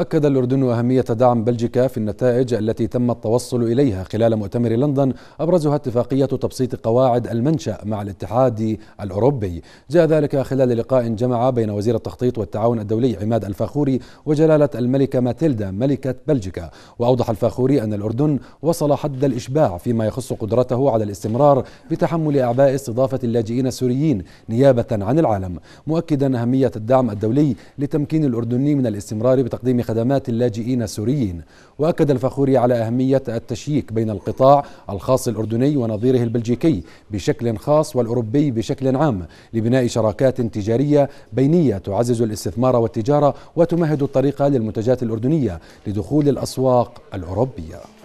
أكد الأردن أهمية دعم بلجيكا في النتائج التي تم التوصل إليها خلال مؤتمر لندن أبرزها اتفاقية تبسيط قواعد المنشأ مع الاتحاد الأوروبي جاء ذلك خلال لقاء جمع بين وزير التخطيط والتعاون الدولي عماد الفاخوري وجلالة الملكة ماتيلدا ملكة بلجيكا وأوضح الفاخوري أن الأردن وصل حد الإشباع فيما يخص قدرته على الاستمرار بتحمل أعباء استضافة اللاجئين السوريين نيابة عن العالم مؤكدا أهمية الدعم الدولي لتمكين الأردني من الاستمرار بتقديم خدمات اللاجئين السوريين وأكد الفخوري على أهمية التشييك بين القطاع الخاص الأردني ونظيره البلجيكي بشكل خاص والأوروبي بشكل عام لبناء شراكات تجارية بينية تعزز الاستثمار والتجارة وتمهد الطريق للمنتجات الأردنية لدخول الأسواق الأوروبية